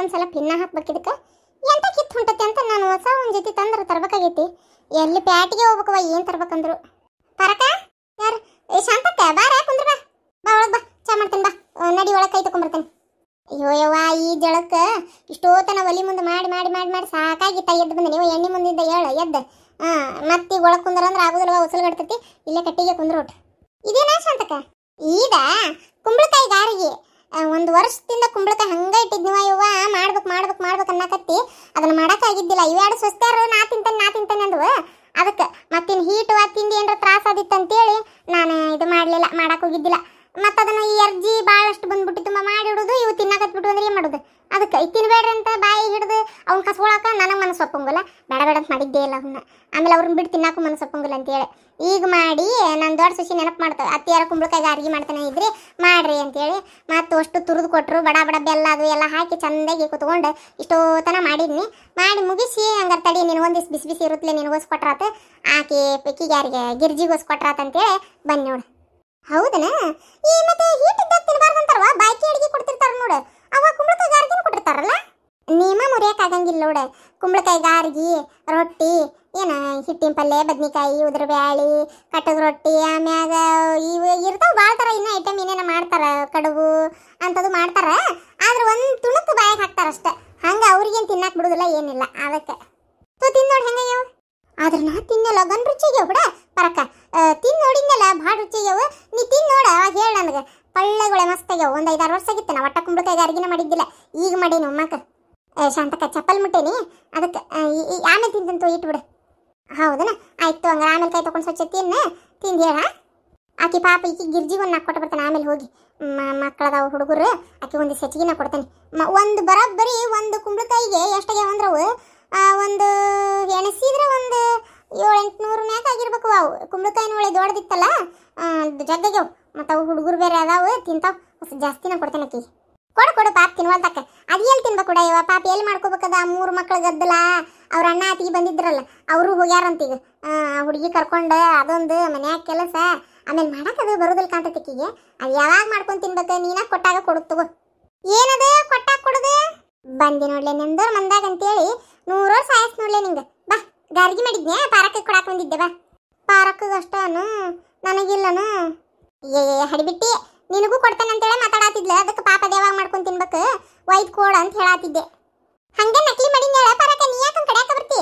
ಒಂದ್ಸಲ ಪಿನ್ನ ಹಾಕ್ಬೇಕಿದಕ್ಕೆ ಎಂತ ಕಿತ್ತು ಹೊಂಟತಿ ಅಂತ ನಾನು ಹೊಸ ಒಂದು ಜೊತೆ ತಂದ್ರೆ ತರ್ಬೇಕಾಗೈತಿ ಎಲ್ಲಿ ಪ್ಯಾಟಿಗೆ ಹೋಗ್ಬೇಕವ ಏನು ತರ್ಬೇಕಂದ್ರು ಪರಕ ಯಾರು ಶಾಂತತ್ತೆ ಬಾರ ಕುಂದ್ರ ಬಾ ಬಾ ಒಳಗೆ ಬಾ ಚಾ ಮಾಡ್ತೀನಿ ಬಾ ನಡಿ ಒಳಗೆ ಕೈ ತಗೊಂಬರ್ತೇನೆ ಅಯ್ಯೋ ಯವ್ವ ಈ ಜಳಕ್ಕೆ ಇಷ್ಟೋತನ ಒಲಿ ಮುಂದೆ ಮಾಡಿ ಮಾಡಿ ಮಾಡಿ ಮಾಡಿ ಸಾಕಾಗಿತ್ತ ಎದ್ದು ಬಂದೆ ನೀವು ಎಣ್ಣೆ ಮುಂದಿಂದ ಹೇಳು ಎದ್ದ ಹಾಂ ಮತ್ತೆ ಒಳಗೆ ಕುಂದ್ರ ಅಂದ್ರೆ ಉಸಲ್ ಉಸಲ್ಗಡ್ತತಿ ಇಲ್ಲೇ ಕಟ್ಟಿಗೆ ಕುಂದ್ರೊಟ್ ಇದೇನಾ ಶಾಂತಕ ಈಗ ಕುಂಬಳಕಾಯಿ ಗಾರಿಗೆ ಒಂದು ವರ್ಷದಿಂದ ಕುಂಬಳಕಾಯಿ ಹಂಗೆ ಇಟ್ಟಿದ್ನಿವ ಇವ ಮಾಡ್ಬೇಕು ಮಾಡ್ಬೇಕು ಮಾಡ್ಬೇಕು ಅನ್ನಕತ್ತಿ ಅದನ್ನ ಮಾಡೋಕ್ಕಾಗಿದ್ದಿಲ್ಲ ಇವ್ಯಾಡ ಸ್ವಸ್ತ್ಯಾರು ನಾ ತಿಂತೇನೆ ನಾ ತಿಂತೇನೆ ಅಂದ್ವು ಅದಕ್ಕೆ ಮತ್ತಿನ್ ಹೀಟು ತಿಂಡಿ ಏನಾರ ತ್ರಾಸ ಆದಿತ್ತು ಅಂತೇಳಿ ನಾನು ಇದು ಮಾಡಲಿಲ್ಲ ಮಾಡಕ್ಕೆ ಹೋಗಿದ್ದಿಲ್ಲ ಮತ್ತು ಈ ಅರ್ಜಿ ಭಾಳಷ್ಟು ಬಂದ್ಬಿಟ್ಟು ತುಂಬ ಮಾಡಿಡುದು ಇವು ತಿನ್ನಕತ್ಬಿಟ್ಟು ಅಂದ್ರೆ ಏನು ಮಾಡೋದು ಅದು ಕೈ ತಿನ್ಬೇಡ್ರಿ ಅಂತ ಬಾಯಿ ಹಿಡಿದು ಅವ್ನ ಕಸ್ಕೊಳಕ ನನಗೆ ಮನಸ್ಸು ಒಪ್ಪಂಗಿಲ್ಲ ಬೇಡ ಬೇಡ ಅಂತ ಮಾಡಿದ್ದೇ ಇಲ್ಲ ಅವನ್ನ ಆಮೇಲೆ ಅವ್ರನ್ನ ಬಿಟ್ಟು ತಿನ್ನಾಕು ಮನಸ್ಸು ಒಪ್ಪಂಗಿಲ್ಲ ಅಂತೇಳಿ ಈಗ ಮಾಡಿ ನನ್ನ ದೊಡ್ಡ ಸಸಿ ನೆನಪು ಮಾಡ್ತೇವೆ ಅತ್ತಿಯಾರ ಕುಂಬಳಕಾಯಿಗೆ ಅರ್ಗಿ ಮಾಡ್ತಾನೆ ಇದ್ರಿ ಮಾಡ್ರಿ ಅಂತೇಳಿ ಮತ್ತು ಅಷ್ಟು ತುರಿದು ಕೊಟ್ಟರು ಬಡ ಬಡ ಬೆಲ್ಲ ಅದು ಎಲ್ಲ ಹಾಕಿ ಚಂದಾಗಿ ಕುತ್ಕೊಂಡು ಇಷ್ಟೋತನ ಮಾಡಿದ್ನಿ ಮಾಡಿ ಮುಗಿಸಿ ಹಂಗಾರೆ ತಡಿ ನಿನಗೊಂದಿಷ್ಟು ಬಿಸಿ ಬಿಸಿ ಇರುತ್ತಲೇ ನಿನಗೋಸ್ಕೊಟ್ರಾತ ಆಕೆ ಪೆಕ್ಕಿಗೆ ಯಾರಿಗೆ ಗಿರ್ಜಿಗೋಸ್ಕೊಟ್ರಾತ ಅಂತೇಳಿ ಬನ್ನಿ ನೋಡು ಹೌದನಾ ಈ ಮತ್ತೆ ಹೀಟ್ ಇದ್ದಾಗ ತಿನ್ಬಾರ್ದು ಅಂತಾರವ ಬಾಯ್ಕಿ ಕೊಡ್ತಿರ್ತಾರ ನೋಡು ಮಾಡ್ತಾರಲ್ಲ ನಿಯಮ ಆಗಂಗಿಲ್ಲ ನೋಡ ಕುಂಬಳಕಾಯಿ ಗಾರ್ಗಿ ರೊಟ್ಟಿ ಏನ ಹಿಟ್ಟಿನ ಪಲ್ಯ ಬದ್ನಿಕಾಯಿ ಉದ್ರ ಬ್ಯಾಳಿ ಕಟ್ಟದ ರೊಟ್ಟಿ ಆಮ್ಯಾಗ ಇವು ಇರ್ತಾವ ಭಾಳ ಥರ ಇನ್ನ ಐಟಮ್ ಏನೇನ ಮಾಡ್ತಾರ ಕಡುಬು ಅಂತದು ಮಾಡ್ತಾರ ಆದ್ರೆ ಒಂದು ತುಣುಕು ಬಾಯಾಗ ಹಾಕ್ತಾರಷ್ಟೆ ಹಂಗೆ ಅವ್ರಿಗೇನು ತಿನ್ನಕ್ಕೆ ಬಿಡೋದಿಲ್ಲ ಏನಿಲ್ಲ ಅದಕ್ಕೆ ತೋ ತಿಂದು ನೋಡಿ ಹೆಂಗಯ್ಯವ ಆದ್ರೆ ನಾ ತಿನ್ನಲ್ಲ ಗನ್ ರುಚಿಗೆ ಬಿಡ ಪರಕ ತಿಂದು ನೋಡಿದ್ನಲ್ಲ ಭಾಳ ರುಚಿಗ್ಯವ ನೀ ತಿಂದು ನೋಡ ಹೇಳ ನನಗೆ ಮಸ್ತ್ ಆಗ್ಯಾವ ಒಂದು ಐದಾರು ವರ್ಷ ಆಗಿತ್ತು ನಾ ಒಟ್ಟ ಕುಂಬಳಕಾಯಿ ಅರ್ಗಿನ ಮಾಡಿದ್ದಿಲ್ಲ ಈಗ ಮಾಡಿ ನಮ್ಮಕ್ಕ ಶಾಂತಕ ಚಪ್ಪಲ್ ಮುಟ್ಟೇನಿ ಅದಕ್ಕೆ ಆಮೇಲೆ ತಿಂತಂತು ಇಟ್ಬಿಡು ಹೌದನ ಆಯ್ತು ಹಂಗ ಆಮೇಲೆ ಕೈ ತೊಗೊಂಡು ಸ್ವಚ್ಛ ತಿನ್ನ ತಿಂದು ಆಕೆ ಪಾಪ ಈಕಿ ಗಿರ್ಜಿಗೆ ಒಂದು ಕೊಟ್ಟು ಬರ್ತಾನೆ ಆಮೇಲೆ ಹೋಗಿ ಮಕ್ಕಳದಾವ ಹುಡುಗರು ಆಕೆ ಒಂದು ಹೆಚ್ಚಿಗೆ ನಾ ಕೊಡ್ತಾನೆ ಒಂದು ಬರೀ ಒಂದು ಕುಂಬಳಕಾಯಿಗೆ ಎಷ್ಟಾಗ್ಯಾವ ಅಂದ್ರವು ಒಂದು ಎಣಸಿದ್ರೆ ಒಂದು ಏಳು ಎಂಟುನೂರು ಮ್ಯಾಕ ಆಗಿರ್ಬೇಕು ಅವು ಕುಂಬಳಕಾಯಿನ ಒಳ್ಳೆ ದೊಡ್ಡದಿತ್ತಲ್ಲ ಜಗ್ಗಾಗ್ಯಾವ ಮತ್ತು ಅವು ಹುಡುಗರು ಬೇರೆ ಅದಾವು ತಿಂತಾವ ಜಾಸ್ತಿನ ಕೊಡ್ತಾನೆ ಆಕಿ ಕೊಡು ಕೊಡು ಪಾಪ ತಿನ್ವಲ್ತಕ್ಕ ಅದು ಎಲ್ಲಿ ತಿನ್ಬೇಕು ಇವ ಪಾಪ ಎಲ್ಲಿ ಮಾಡ್ಕೋಬೇಕದ ಮೂರು ಮಕ್ಳು ಗದ್ದಲ ಅವ್ರ ಅಣ್ಣ ಆತಿಗೆ ಬಂದಿದ್ರಲ್ಲ ಅವರು ಹೋಗ್ಯಾರಂತೀಗ ಹುಡುಗಿ ಕರ್ಕೊಂಡು ಅದೊಂದು ಮನ್ಯಾಗ ಕೆಲಸ ಆಮೇಲೆ ಮಾಡಕ್ಕದು ಬರೋದಿಲ್ಲ ಕಾಂತತಿಕ್ಕಿಗೆ ಅದು ಯಾವಾಗ ಮಾಡ್ಕೊಂಡು ತಿನ್ಬೇಕು ನೀನ ಕೊಟ್ಟಾಗ ಕೊಡುತ್ತಗೋ ಏನದು ಕೊಟ್ಟಾಗ ಕೊಡುದು ಬಂದಿ ನೋಡ್ಲೆ ನಿಂದು ಮಂದಾಗ ಅಂತೇಳಿ ನೂರೋ ಸಾಯಸ್ ನೋಡ್ಲೆ ನಿಂಗೆ ಬಾ ಗಾರ್ಗಿ ಮಾಡಿದ್ನೆ ಪಾರಕ್ಕೆ ಕೊಡಾಕ್ ಬಂದಿದ್ದೆ ಬಾ ಪಾರಕ್ಕಿಗಷ್ಟನು ನನಗಿಲ್ಲನು ಏ ಹಡಿಬಿಟ್ಟಿ ನಿನಗೂ ಕೊಡ್ತೇನೆ ಅಂತೇಳಿ ಮಾತಾಡತ್ತಿದ್ಲ ಅದಕ್ಕೆ ಪಾಪ ದೇವಾಗ ಮಾಡ್ಕೊಂಡು ತಿನ್ಬೇಕು ವೈದ್ ಕೋಡ್ ಅಂತ ಹೇಳತ್ತಿದ್ದೆ ಹಂಗೆ ನಕಲಿ ಮಾಡಿ ಹೇಳ ಪರಕ ನೀ ಯಾಕೆ ಕಡೆಯಾಕ ಬರ್ತಿ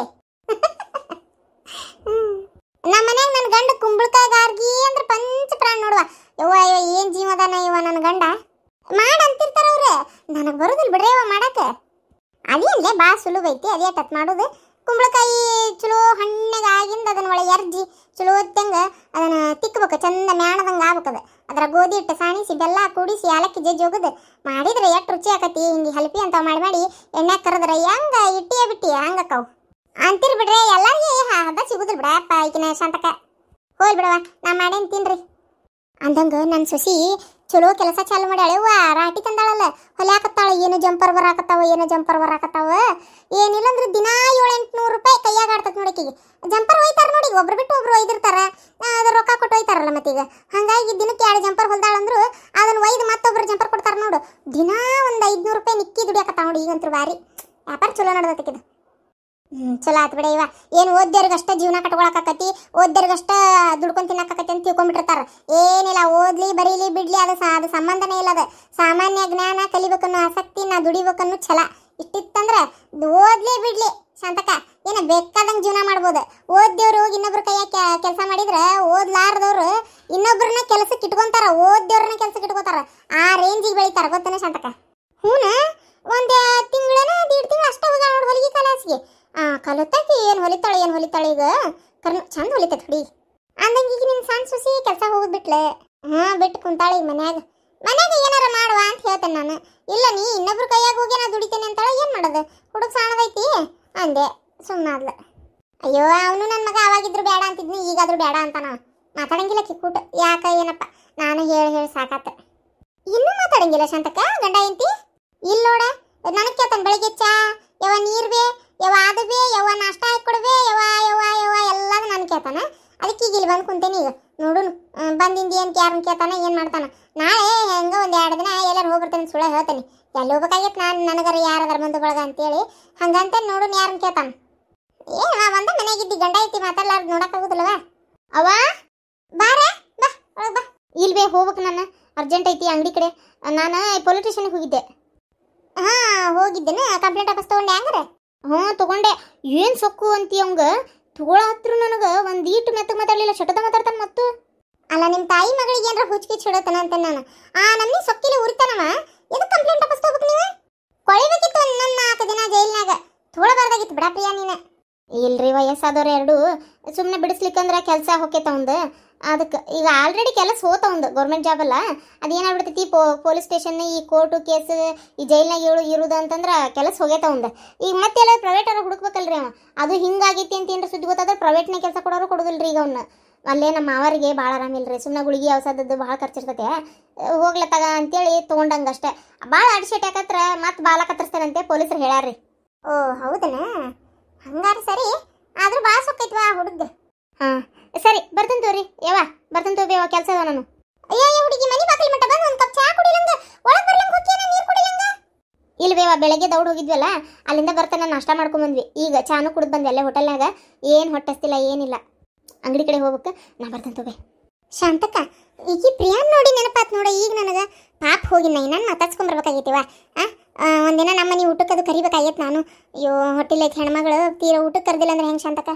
ನಮ್ಮ ಮನ್ಯಾಗ ನನ್ನ ಗಂಡ ಕುಂಬಳಕಾಯಿ ಗಾರ್ಗಿ ಅಂದ್ರೆ ಪಂಚ ಪ್ರಾಣ ನೋಡುವ ಯವ್ವ ಅಯ್ಯೋ ಏನು ಜೀವದಾನ ಇವ ನನ್ನ ಗಂಡ ಮಾಡ ಅಂತಿರ್ತಾರ ಅವ್ರೆ ನನಗೆ ಬರೋದಿಲ್ಲ ಬಿಡ್ರಿ ಇವ ಮಾಡಕ್ಕೆ ಅದೇ ಅಲ್ಲೇ ಭಾಳ ಸುಲಭ ಐತಿ ಅದೇ ತತ್ ಮಾಡೋದು ಕುಂಬಳಕಾಯಿ ಚಲೋ ಹಣ್ಣಗಾಗಿಂದ ಅದನ್ನ ಒಳಗೆ ಎರ್ಜಿ ಚಲೋ ತಂಗ ಅದನ್ನ ತಿಕ್ಕಬೇಕು ಚಂದ ಮ್ಯಾಣದಂಗೆ ಆಗ್ಬೇಕದು ಅದರ ಗೋಧಿ ಹಿಟ್ಟು ಸಾಣಿಸಿ ಬೆಲ್ಲ ಕೂಡಿಸಿ ಏಲಕ್ಕಿ ಜಜ್ಜೋಗದು ಮಾಡಿದ್ರೆ ಎಷ್ಟು ರುಚಿ ಆಕತಿ ಹಿಂಗೆ ಹಲ್ಪಿ ಅಂತ ಮಾಡಿ ಮಾಡಿ ಎಣ್ಣೆ ಕರೆದ್ರೆ ಹೆಂಗ ಇಟ್ಟಿಯ ಬಿಟ್ಟಿ ಹಂಗೆ ಅಕ್ಕವು ಅಂತೀರಿ ಬಿಡ್ರಿ ಎಲ್ಲರಿಗೆ ಹಬ್ಬ ಸಿಗುದಿಲ್ಲ ಬಿಡಪ್ಪ ಈಗಿನ ಶಾಂತಕ ಹೋಲ್ ಬಿಡವ ನಾ ಮಾಡೇನ್ ತಿನ್ರಿ ಅಂದಂಗ ನನ್ನ ಸೊಸಿ ಚಲೋ ಕೆಲಸ ಚಾಲು ಮಾಡ್ಯಾಳೆ ಅವ್ವ ರಾಟಿ ತಂದಾಳಲ್ಲ ಹೊಲ್ಯಾಕತ್ತಾಳ ಏನು ಜಂಪರ್ ಬರಾಕತ್ತಾವ ಏನು ಜಂಪರ್ ಬರಾಕತ್ತಾವ ಏನಿಲ್ಲ ಅಂದ್ರೆ ದಿನ ಏಳು ಎಂಟುನೂರು ರೂಪಾಯಿ ಕೈಯಾಗ ನೋಡಿ ನೋಡಕ್ಕಿಗೆ ಜಂಪರ್ ಹೋಯ್ತಾರ ನೋಡಿ ಒಬ್ರು ಬಿಟ್ಟು ಒಬ್ರು ಒಯ್ದಿರ್ತಾರ ಅದು ರೊಕ್ಕ ಕೊಟ್ಟು ಒಯ್ತಾರಲ್ಲ ಮತ್ತೀಗ ಹಂಗಾಗಿ ದಿನಕ್ಕೆ ಎರಡು ಜಂಪರ್ ಹೊಲ್ದಾಳಂದ್ರು ಅದನ್ನ ಒಯ್ದು ಮತ್ತೊಬ್ರು ಜಂಪರ್ ಕೊಡ್ತಾರ ನೋಡು ದಿನಾ ಒಂದು ಐದ್ನೂರು ರೂಪಾಯಿ ನಿಕ್ಕಿ ದುಡಿಯಾಕತ್ತಾವ ನೋಡಿ ಈಗಂತೂ ಬಾರಿ ವ್ಯಾಪಾರ ಚಲೋ ಇದು ಚಲೋ ಆತ್ ಬಿಡ ಇವ ಏನ್ ಓದ್ದರ್ಗಷ್ಟ ಜೀವನ ಕಟ್ಕೊಳಕತಿ ಓದ್ದರ್ಗಷ್ಟ ದುಡ್ಕೊಂಡು ತಿನ್ನಕಾಕತಿ ಅಂತ ತಿಳ್ಕೊಂಡ್ಬಿಟ್ಟಿರ್ತಾರ ಏನಿಲ್ಲ ಓದ್ಲಿ ಬರೀಲಿ ಬಿಡ್ಲಿ ಅದು ಸಾ ಅದು ಸಂಬಂಧನೇ ಇಲ್ಲ ಅದು ಸಾಮಾನ್ಯ ಜ್ಞಾನ ಕಲಿಬೇಕನ್ನೋ ಆಸಕ್ತಿ ನಾ ದುಡಿಬೇಕನ್ನೋ ಛಲ ಇಷ್ಟಿತ್ತಂದ್ರೆ ಓದ್ಲಿ ಬಿಡ್ಲಿ ಶಾಂತಕ ಏನ ಬೇಕಾದಂಗೆ ಜೀವನ ಮಾಡ್ಬೋದು ಓದ್ದವ್ರು ಇನ್ನೊಬ್ರು ಕೈಯ ಕೆಲಸ ಮಾಡಿದ್ರೆ ಓದ್ಲಾರ್ದವ್ರು ಇನ್ನೊಬ್ರನ್ನ ಕೆಲಸಕ್ಕೆ ಇಟ್ಕೊಂತಾರ ಓದ್ದವ್ರನ್ನ ಕೆಲಸಕ್ಕೆ ಇಟ್ಕೋತಾರ ಆ ರೇಂಜಿಗೆ ಬೆಳಿತಾರ ಗೊತ್ತೇನೆ ಶಾಂತಕ ಹ್ಞೂ ಒಂದು ತಿಂಗಳನ ದೀಡ್ ತಿಂಗಳು ಅಷ್ಟೇ ಹೋಗ ನೋಡಿ ಕಲಾಸಿಗೆ ಕಲತಾಕಿ ಏನು ಹೊಲಿತಾಳೆ ಏನು ಹೊಲಿತಾಳೆ ಈಗ ಕರ್ನ ಚಂದ ಹೊಲಿತೈತೆ ಹುಡಿ ಅಂದಂಗೆ ಈಗ ನಿನ್ನ ಸಣ್ಣ ಸುಸಿ ಕೆಲಸ ಹೋಗಿ ಬಿಟ್ಲೆ ಹಾಂ ಬಿಟ್ಟು ಕುಂತಾಳೆ ಈಗ ಮನ್ಯಾಗ ಮನ್ಯಾಗ ಏನಾರ ಮಾಡುವ ಅಂತ ಹೇಳ್ತೇನೆ ನಾನು ಇಲ್ಲ ನೀ ಇನ್ನೊಬ್ರ ಕೈಯಾಗ ಹೋಗಿ ನಾ ದುಡಿತೇನೆ ಅಂತಾಳೆ ಏನು ಮಾಡೋದು ಹುಡುಗ ಸಾಣದೈತಿ ಅಂದೆ ಸುಮ್ಮನಾದ್ಲ ಅಯ್ಯೋ ಅವನು ನನ್ನ ಮಗ ಅವಾಗಿದ್ರು ಬೇಡ ಅಂತಿದ್ನಿ ಈಗಾದ್ರೂ ಬೇಡ ಅಂತ ನಾ ಮಾತಾಡಂಗಿಲ್ಲ ಕಿಕ್ಕೂಟ ಯಾಕ ಏನಪ್ಪ ನಾನು ಹೇಳಿ ಹೇಳಿ ಸಾಕತ್ತೆ ಇನ್ನೂ ಮಾತಾಡಂಗಿಲ್ಲ ಶಾಂತಕ್ಕ ಗಂಡ ಎಂತಿ ಇಲ್ಲೋಡ ನೋಡ ನನಗೆ ಕೇಳ್ತಾನೆ ಬೆಳಿಗ್ಗೆ ಚಾ ಯಾವ ನೀರು ಯವ ಅದು ಬೇ ಯವ ನಾಷ್ಟ ಹಾಕಿ ಕೊಡ್ಬೇ ಯವ ಯವ ಯವ ಎಲ್ಲಾನು ನಾನು ಕೇಳ್ತಾನೆ ಅದಕ್ಕೆ ಈಗ ಇಲ್ಲಿ ಬಂದು ಕುಂತೇನೆ ಈಗ ನೋಡುನು ಬಂದಿಂದಿ ಅಂತ ಯಾರನ್ನ ಕೇಳ್ತಾನೆ ಏನು ಮಾಡ್ತಾನೆ ನಾಳೆ ಹೆಂಗೆ ಒಂದು ಎರಡು ದಿನ ಎಲ್ಲರೂ ಹೋಗ್ಬರ್ತೇನೆ ಸುಳ್ಳ ಹೇಳ್ತೇನೆ ಎಲ್ಲಿ ಹೋಗ್ಬೇಕಾಗೈತೆ ನಾನು ನನಗರ ಯಾರದಾರ ಬಂದು ಬಳಗ ಅಂತೇಳಿ ಹಂಗಂತ ನೋಡುನು ಯಾರನ್ನ ಕೇಳ್ತಾನೆ ಏ ನಾ ಮನೆಗೆ ಮನೆಗಿದ್ದಿ ಗಂಡ ಐತಿ ಮಾತಾಡ್ಲಾರ್ದು ನೋಡೋಕ್ಕಾಗೋದಿಲ್ಲವ ಅವ ಬಾರೆ ಬಾ ಒಳಗೆ ಬಾ ಇಲ್ಲಿ ಬೇ ಹೋಗ್ಬೇಕು ನಾನು ಅರ್ಜೆಂಟ್ ಐತಿ ಅಂಗಡಿ ಕಡೆ ನಾನು ಪೊಲೀಸ್ ಸ್ಟೇಷನ್ಗೆ ಹೋಗಿದ್ದೆ ಹಾಂ ಹೋಗಿದ್ದೇನೆ ಕಂಪ್ಲೇಂಟ್ ವಾಪಸ್ ತೊಗೊಂಡೆ ಹಂಗಾರೆ ಹ್ಞೂ ತಗೊಂಡೆ ಏನು ಸೊಕ್ಕು ಅಂತೀಯ ಅವಂಗ ಹತ್ರ ನನಗೆ ಒಂದು ಈಟು ಮೆತ್ತಗೆ ಮಾತಾಡಲಿಲ್ಲ ಶಟದ ಮಾತಾಡ್ತಾನೆ ಮತ್ತು ಅಲ್ಲ ನಿಮ್ಮ ತಾಯಿ ಮಗಳಿಗೆ ಏನಾರ ಹುಚ್ಚಿಗೆ ಚಿಡೋತನ ಅಂತ ನಾನು ಆ ನಮ್ಮನಿ ಸೊಕ್ಕಿಲಿ ಉರಿತಾನವ ಎದಕ್ಕೆ ಕಂಪ್ಲೇಂಟ್ ತಪ್ಪಿಸ್ಕೋಬೇಕು ನೀವು ಕೊಳಿಬೇಕಿತ್ತು ನನ್ನ ನಾಲ್ಕು ದಿನ ಜೈಲ್ನಾಗ ತೋಳಬಾರ್ದಾಗಿತ್ತು ಬಿಡಪ್ರಿಯ ನೀನು ಇಲ್ರಿ ವಯಸ್ಸಾದವ್ರು ಎರಡು ಸುಮ್ಮನೆ ಬಿಡಿಸ್ಲಿಕ್ಕಂದ್ರೆ ಕೆಲಸ ಹೋಗ್ಯತ ಒಂದು ಅದಕ್ಕೆ ಈಗ ಆಲ್ರೆಡಿ ಕೆಲಸ ಒಂದು ಗೌರ್ಮೆಂಟ್ ಜಾಬ್ ಅಲ್ಲ ಅದೇನಾಗ್ಬಿಡ್ತೈತಿ ಪೊಲೀಸ್ ಸ್ಟೇಷನ್ ಈ ಕೋರ್ಟು ಕೇಸ್ ಈ ಜೈಲ್ನಾಗ ಏಳು ಇರುದು ಅಂತಂದ್ರೆ ಕೆಲಸ ಒಂದು ಈಗ ಎಲ್ಲ ಪ್ರೈವೇಟ್ ಅವ್ರು ಹುಡುಕ್ಬೇಕಲ್ರಿ ಅವ ಅದು ಹಿಂಗಾಗೈತಿ ಅಂತ ಏನಾರ ಸುದ್ದಿ ಗೊತ್ತಾದ್ರೆ ಪ್ರೈವೇಟ್ನ ಕೆಲಸ ಕೊಡೋರು ಕೊಡೋದಿಲ್ರಿ ಈಗ ಅವನ್ನ ಅಲ್ಲೇ ನಮ್ಮ ಮಾವರಿಗೆ ಭಾಳ ಆರಾಮಿಲ್ರಿ ರೀ ಸುಮ್ಮನೆ ಗುಳಿಗೆ ಔಷಧದ್ದು ಭಾಳ ಖರ್ಚಿರ್ತೈತೆ ಹೋಗ್ಲತ್ತಾಗ ಅಂತೇಳಿ ತೊಗೊಂಡಂಗೆ ಅಷ್ಟೇ ಭಾಳ ಅಡ್ಶೆಟ್ ಯಾಕತ್ರ ಮತ್ತೆ ಬಾಳ ಕತ್ತರಿಸ್ತಾರಂತೆ ಪೊಲೀಸರು ಹೇಳ್ಯಾರ್ರಿ ಓ ಹೌದಾ ಹಂಗಾರ ಸರಿ ಆದ್ರೂ ಭಾಳ ಸೊಕ್ಕೈತ್ವಾ ಹುಡುಗ ಹಾಂ ಸರಿ ಬರ್ತಂತ ತೋರಿ ಯಾವ ಬರ್ತಂತ ಯಾವ ಕೆಲಸ ಅದ ನಾನು ಅಯ್ಯ ಹುಡುಗಿ ಮನಿ ಬಾಕಲ್ ಮಟ್ಟ ಬಂದು ಒಂದು ಕಪ್ ಚಾ ಕುಡಿಲಂಗ ಒಳಗೆ ಬರ್ಲಂಗ ಹೋಗ್ತೀಯ ನೀರು ಕುಡಿಲಂಗ ಇಲ್ವೇವ ಬೆಳಗ್ಗೆ ದೌಡ್ ಹೋಗಿದ್ವಲ್ಲ ಅಲ್ಲಿಂದ ಬರ್ತಾನೆ ನಾಷ್ಟ ಮಾಡ್ಕೊಂಡ್ ಬಂದ್ವಿ ಈಗ ಚಾನು ಕುಡಿದ್ ಬಂದ್ವಿ ಅಲ್ಲೇ ಹೋಟೆಲ್ನಾಗ ಏನು ಹೊಟ್ಟೆಸ್ತಿಲ್ಲ ಏನಿಲ್ಲ ಅಂಗಡಿ ಕಡೆ ಹೋಗ್ಬೇಕು ನಾ ಬರ್ತಂತ ಬೇ ಶಾಂತಕ ಈಗಿ ಪ್ರಿಯಾನ್ ನೋಡಿ ನೆನಪಾತ್ ನೋಡ ಈಗ ನನಗೆ ಪಾಪ ಹೋಗಿ ನಾನು ಮಾತಾಡ್ಸ್ಕೊಂಬರ್ಬೇಕಾಗೈತಿವ ಆ ಒಂದಿನ ನಮ್ಮನಿ ಊಟಕ್ಕೆ ಅದು ಕರಿಬೇಕಾಗಿತ್ತು ನಾನು ಅಯ್ಯೋ ಹೊಟ್ಟಿಲೈತೆ ಹೆಣ್ಮಗಳು ತೀರ ಊಟಕ್ಕೆ ಕರೆದಿಲ್ಲ ಅಂದ್ರೆ ಹೆಂಗೆ ಶಾಂತಕ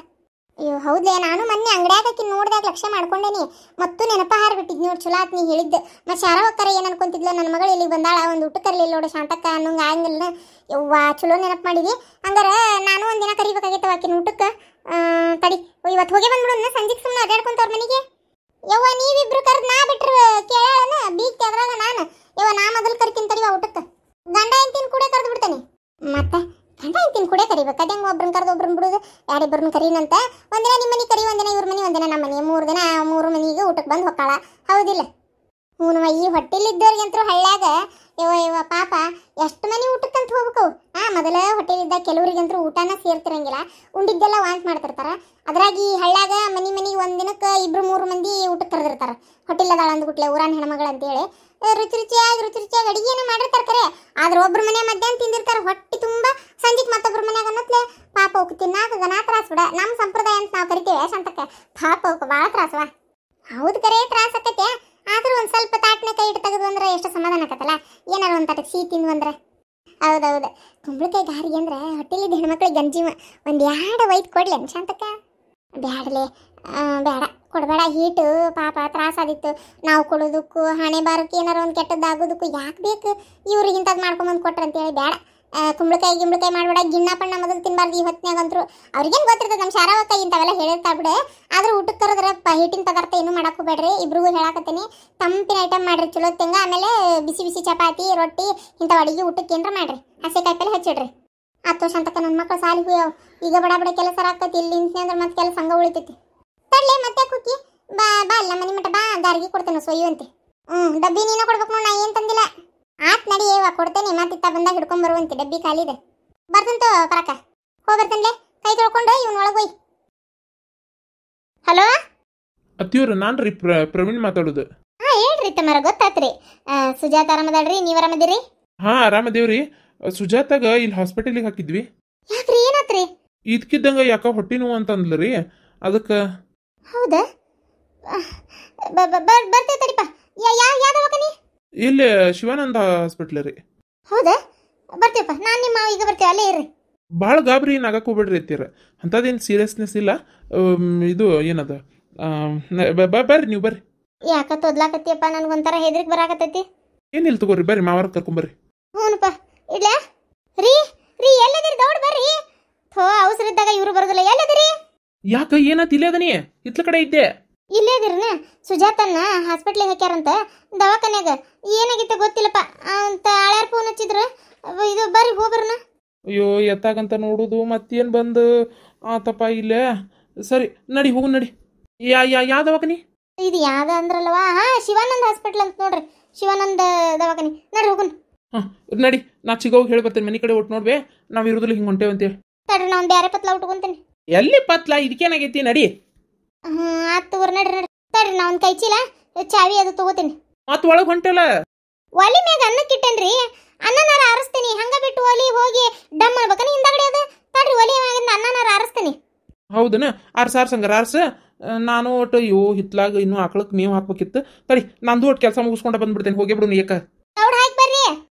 ಅಯ್ಯೋ ಹೌದ್ಲೇ ನಾನು ಮೊನ್ನೆ ಅಂಗಡಿಯಾಗಕ್ಕೆ ನೋಡಿದಾಗ ಲಕ್ಷ್ಯ ಮಾಡ್ಕೊಂಡೇನಿ ಮತ್ತು ನೆನಪ ಹಾರ್ಬಿಟ್ಟಿದ್ ನೋಡಿ ಚಲೋ ಆತ್ ನೀ ಹೇಳಿದ್ದ ಮತ್ತು ಹೋಗ್ತಾರ ಏನು ಅನ್ಕೊಂತಿದ್ಲ ನನ್ನ ಮಗಳು ಇಲ್ಲಿಗೆ ಬಂದಾಳ ಒಂದು ಊಟ ಕರ್ಲಿಲ್ಲ ನೋಡು ಶಾಂತಕ್ಕ ಅನ್ನೋಂಗೆ ಆಗಂಗಿಲ್ಲ ಯವ್ವ ಚಲೋ ನೆನಪು ಮಾಡಿದಿ ಹಂಗಾರೆ ನಾನು ದಿನ ಕರಿಬೇಕಾಗಿತ್ತು ಆಕಿನ ಊಟಕ್ಕೆ ತಡಿ ಇವತ್ತು ಹೋಗಿ ಬಂದ್ಬಿಡು ಸಂಜೆ ಸುಮ್ಮನೆ ಅಡ್ಡಾಡ್ಕೊಂತ ಅವ್ರ ಮನೆಗೆ ಯವ್ವ ನೀವಿಬ್ರು ಕರೆದು ನಾ ಬಿಟ್ರು ಕೇಳೋಣ ಬೀಕ್ ಅದ್ರಾಗ ನಾನು ಯವ್ವ ನಾ ಮೊದಲು ಕರಿತೀನಿ ತಡಿ ಊಟಕ್ಕೆ ಗಂಡ ಹೆಂಡತಿನ ಕೂಡ ಕರೆದು ಬಿಡ್ತೇನೆ ಮತ್ತೆ ತಿನ್ ಇಂತಿನ ಕೂಡ ಕರಿಬೇಕು ಅದೇ ಒಬ್ರನ್ನ ಕರೆದು ಒಬ್ರನ್ನ ಬಿಡುದು ಯಾರಿಬ್ಬರನ್ನ ಕರೀನಂತ ಒಂದಿನ ನಿಮ್ಮ ಮನೆ ಕರಿ ಒಂದಿನ ಇವ್ರ ಮನೆ ಒಂದಿನ ನಮ್ಮ ಮನೆ ಮೂರು ದಿನ ಮೂರು ಮನೆಗೆ ಊಟಕ್ಕೆ ಬಂದು ಹೊಕ್ಕಾಳ ಹೌದಿಲ್ಲ ಹ್ಞೂ ಈ ಹೊಟ್ಟೆಲಿದ್ದವ್ರಿಗಂತೂ ಹಳ್ಳ್ಯಾಗ ಇವ ಇವ ಪಾಪ ಎಷ್ಟು ಮನೆ ಊಟಕ್ಕಂತ ಹೋಗ್ಬೇಕು ಆ ಮೊದಲ ಹೊಟ್ಟೆಲಿದ್ದ ಕೆಲವರಿಗಂತೂ ಊಟನ ಸೇರ್ತಿರಂಗಿಲ್ಲ ಉಂಡಿದ್ದೆಲ್ಲ ವಾಂಟ್ ಮಾಡ್ತಿರ್ತಾರೆ ಅದ್ರಾಗಿ ಈ ಹಳ್ಳ್ಯಾಗ ಮನೆ ಮನೆಗೆ ಒಂದು ದಿನಕ್ಕೆ ಇಬ್ಬರು ಮೂರು ಮಂದಿ ಊಟಕ್ಕೆ ಕರೆದಿರ್ತಾರೆ ಹೊಟ್ಟೆಲ್ಲದಾಳ ಅಂದ್ಬಿಟ್ಲೆ ಊರಾನ ಹೆಣ್ಮಗಳು ಅಂತೇಳಿ ರುಚಿ ರುಚಿಯಾಗಿ ರುಚಿ ರುಚಿಯಾಗಿ ಅಡಿಗೆನ ಮಾಡಿರ್ತಾರೆ ಕರೆ ಆದ್ರೆ ಒಬ್ರು ಮನೆ ಮಧ್ಯಾಹ್ನ ತಿಂದಿರ್ತಾರೆ ಹೊಟ್ಟೆ ತುಂಬ ಸಂಜೆಗೆ ಮತ್ತೊಬ್ಬರು ಮನೆಯಾಗ ಅನ್ನತ್ಲೆ ಪಾಪ ಅವ್ಕೆ ತಿನ್ನಾಕ ಗನಾ ತ್ರಾಸ ಬಿಡ ನಮ್ಮ ಸಂಪ್ರದಾಯ ಅಂತ ನಾವು ಕರಿತೀವಿ ಸಂತಕ್ಕೆ ಪಾಪ ಅವ್ಕೆ ಭಾಳ ತ್ರಾಸವಾ ಹೌದು ಕರೆ ತ್ರಾಸ ಆಕತ್ತೆ ಅಂದ್ರೆ ಎಷ್ಟು ಸಮಾಧಾನ ಆಕತ್ತಲ್ಲ ಏನಾರು ಒಂದು ತಟಕ್ ಸಿಹಿ ತಿಂದು ಅಂದ್ರೆ ಹೌದೌದು ಕುಂಬಳಕಾಯಿ ಗಾರಿ ಅಂದ್ರೆ ಹೊಟ್ಟೆಲಿದ್ದ ಹೆಣ್ಮಕ್ಳಿಗೆ ಗಂಜಿಮ ಒಂದು ಎರಡು ವೈದ್ ಕೊಡ್ಲೇನು ಶಾಂತಕ್ಕ ಬ್ಯಾಡಲೆ ಬೇಡ ಕೊಡಬೇಡ ಹೀಟು ಪಾಪ ತ್ರಾಸಾದಿತ್ತು ನಾವು ಕೊಡೋದಕ್ಕೂ ಹಣೆ ಬಾರಕ್ಕೆ ಏನಾರು ಒಂದು ಕೆಟ್ಟದ್ದಾಗೋದಕ್ಕೂ ಯಾಕೆ ಬೇಕು ಇವ್ರಿಗೆ ಇಂಥದ್ದು ಮಾಡ್ಕೊಂಬಂದು ಕೊಟ್ರಂತೇಳಿ ಬೇಡ ಕುಂಬಳಕಾಯಿ ಗಿಂಬಳಕಾಯಿ ಮಾಡ್ಬೇಡ ಗಿಣ್ಣ ಪಣ್ಣ ಮೊದಲು ತಿನ್ನಬಾರ್ದು ಈ ಹೊತ್ತಿನಾಗಂತೂ ಅವ್ರಿಗೇನು ಗೊತ್ತಿರ್ತದೆ ನಮ್ಮ ಶಾರಾವಕ್ಕ ಇಂಥವೆಲ್ಲ ಹೇಳಿರ್ತಾ ಬಿಡು ಆದ್ರೆ ಊಟಕ್ಕೆ ಕರೆದ್ರೆ ಹಿಟ್ಟಿನ ಪದಾರ್ಥ ಏನು ಮಾಡಕ್ಕೆ ಹೋಗ್ಬೇಡ್ರಿ ಇಬ್ರಿಗೂ ಹೇಳಾಕತ್ತೀನಿ ತಂಪಿನ ಐಟಮ್ ಮಾಡ್ರಿ ಚಲೋ ತೆಂಗ ಆಮೇಲೆ ಬಿಸಿ ಬಿಸಿ ಚಪಾತಿ ರೊಟ್ಟಿ ಇಂಥವು ಅಡಿಗೆ ಊಟಕ್ಕೆ ಏನಾರ ಮಾಡ್ರಿ ಹಸಿ ಕಾಯಿಪಲ್ಲೆ ಹಚ್ಚಿಡ್ರಿ ಹತ್ತು ಅಂತಕ್ಕ ನನ್ನ ಮಕ್ಕಳು ಸಾಲಿಗೆ ಈಗ ಬಡ ಬಡ ಕೆಲಸ ಆಗ್ತೈತಿ ಇಲ್ಲಿ ಅಂದ್ರೆ ಮತ್ತೆ ಕೆಲಸ ಹಂಗೆ ಉಳಿತೈತಿ ತಡ್ಲೆ ಮತ್ತೆ ಕುಕ್ಕಿ ಬಾ ಬಾ ಅಲ್ಲ ಮನೆ ಮಟ್ಟ ಬಾ ಗಾರ್ಗಿ ಕೊಡ್ತೇನೆ ಸೊಯ್ಯುವಂತೆ ಹ್ಞೂ ಡಬ್ಬಿ ನೀನು ಕೊಡ್ಬೇಕು ನೋಡಿ ನಾ ಏನು ತಂದಿಲ್ಲ ಆತ್ ನಡಿ ಏವ ಕೊಡ್ತೇನೆ ಮತ್ತಿತ್ತ ಬಂದಾಗ ಹಿಡ್ಕೊಂಡ್ ಬರುವಂತೆ ಡಬ್ಬಿ ಇದೆ ಬರ್ತಂತ ಪರಕ ಹೋಗ್ಬರ್ತನ್ಲೆ ಕೈ ತೊಳ್ಕೊಂಡು ಇವನ್ ಒಳಗೋಯ್ ಹಲೋ ಅತ್ತಿಯವ್ರ ನಾನು ರೀ ಪ್ರವೀಣ್ ಮಾತಾಡುದು ಹಾ ಹೇಳ್ರಿ ತಮ್ಮರ ಗೊತ್ತಾತ್ರಿ ಸುಜಾತ ಆರಾಮದಾಳ್ರಿ ನೀವ್ ಆರಾಮದಿರಿ ಹಾ ಆರಾಮದೇವ್ರಿ ಸುಜಾತಾಗ ಇಲ್ಲಿ ಹಾಸ್ಪಿಟಲಿಗೆ ಹಾಕಿದ್ವಿ ಯಾಕ್ರಿ ಏನಾತ್ರಿ ಇದ್ಕಿದ್ದಂಗ ಯಾಕ ಹೊಟ್ಟಿ ನೋವು ಅಂತಂದ್ಲರಿ ಅದಕ್ಕ ಹೌದಾ ಬರ್ತೇವೆ ಯಾ ಯಾವ ಯಾವ ದವಾಖಾನಿ ಇಲ್ಲಿ ಶಿವಾನಂದ ಹಾಸ್ಪಿಟ್ಲ್ ರೀ ಹೌದಾ ಬರ್ತೀವಪ್ಪ ನಾನು ನಿಮ್ಮ ಈಗ ಬರ್ತೀವಿ ಅಲ್ಲೇ ಇರ್ರಿ ಭಾಳ ಗಾಬರಿ ಆಗಕ್ಕೆ ಹೋಗ್ಬಿಡ್ರಿ ಇರ್ತೀರ ಅಂಥದ್ದೇನು ಸೀರಿಯಸ್ನೆಸ್ ಇಲ್ಲ ಇದು ಏನದ ಬರ್ರಿ ನೀವು ಬರ್ರಿ ಯಾಕ ತೊದ್ಲಾಕತ್ತಿಯಪ್ಪ ನನಗೊಂಥರ ಹೆದ್ರಿಕೆ ಬರಾಕತ್ತೈತಿ ಏನಿಲ್ಲ ತಗೋರಿ ಬರ್ರಿ ಮಾವಾರ ಕರ್ಕೊಂಬರ್ರಿ ಹ್ಞೂನಪ್ಪ ಇಲ್ಲ ರೀ ರೀ ಎಲ್ಲಿದ್ದೀರಿ ದೌಡ್ ಬರ್ರಿ ಥೋ ಅವಸರ ಇದ್ದಾಗ ಇವರು ಬರೋದಿಲ್ಲ ಎಲ್ಲಿದ್ದೀರಿ ಯಾಕೆ ಏನಾತ ಇಲ್ಲೇ ಅದನಿ ಇತ್ಲ ಕಡೆ ಇದ್ದೆ ಇಲ್ಲೇ ಅದಿರನ ಸುಜಾತನ್ನ ಹಾಸ್ಪಿಟ್ಲಿಗೆ ಹಾಕ್ಯಾರಂತ ದವಾಖಾನ್ಯಾಗ ಏನಾಗಿತ್ತು ಗೊತ್ತಿಲ್ಲಪ್ಪ ಅಂತ ಆಳ್ಯಾರ ಫೋನ್ ಹಚ್ಚಿದ್ರ ಇದು ಬರ್ರಿ ಹೋಗ್ರನ ಅಯ್ಯೋ ಎತ್ತಾಗಂತ ನೋಡುದು ಮತ್ತೇನು ಬಂದು ಆತಪ್ಪ ಇಲ್ಲ ಸರಿ ನಡಿ ಹೋಗು ನಡಿ ಯಾ ಯಾವ ದವಾಖಾನಿ ಇದು ಯಾವ್ದ ಅಂದ್ರಲ್ವಾ ಹಾ ಶಿವಾನಂದ ಹಾಸ್ಪಿಟ್ಲ್ ಅಂತ ನೋಡ್ರಿ ಶಿವಾನಂದ ದವಾಖಾನಿ ನಡಿ ಹೋಗುನ್ ಹಾಂ ನಡಿ ನಾ ಚಿಗೋಗಿ ಹೇಳಿ ಬರ್ತೀನಿ ಮನೆ ಕಡೆ ಒಟ್ಟು ನೋಡ್ಬೇ ನಾವು ಇರೋದಿಲ್ಲ ಹಿಂಗೆ ಹೊಂಟೇವಂತೇಳಿ ತಡ್ರಿ ನಾನು ಬೇರೆ ಪತ್ಲ ಉಟ್ಕೊಂತೀನಿ ಎಲ್ಲಿ ಪತ್ಲ ಇದಕ್ಕೇನಾಗೈತಿ ನಡಿ ಹ್ಞೂ ಆತು ತಗೋರಿ ನಡ್ರಿ ತಡ್ರಿ ನಾನು ಒಂದು ಕೈಚಿಲ್ಲ ಚಾವಿ ಅದು ತಗೋತೀನಿ ಮತ್ ಒಳಗ್ ಹೊಂಟಲ್ಲ ಒಲಿ ಮ್ಯಾಗ ಅನ್ನಕ್ಕೆ ಇಟ್ಟೇನ್ರಿ ಅನ್ನನಾರ ಆರಿಸ್ತೀನಿ ಹಂಗ ಬಿಟ್ಟು ಒಲಿ ಹೋಗಿ ಡಮ್ ಅನ್ಬೇಕನ ಹಿಂದಗಡೆ ಅದು ತಡ್ರಿ ಒಲಿ ಮ್ಯಾಗಿಂದ ಅನ್ನನಾರ ಆರಿಸ್ತೀನಿ ಹೌದನ ಆರ್ಸ ಆರ್ಸ ಹಂಗಾರ ನಾನು ಒಟ್ಟು ಅಯ್ಯೋ ಹಿತ್ಲಾಗ ಇನ್ನು ಆಕಳಕ್ಕೆ ಮೇವು ಹಾಕ್ಬೇಕಿತ್ತು ತಡಿ ನಂದು ಒಟ್ಟು ಕೆಲಸ ಮುಗಿಸ್ಕೊಂಡ ಬಂದ್ಬಿಡ್ತೇನೆ ಹೋಗೇ ಬಿಡು ನೀ ಏಕ ಹಾಕಿ ಬರ್ರಿ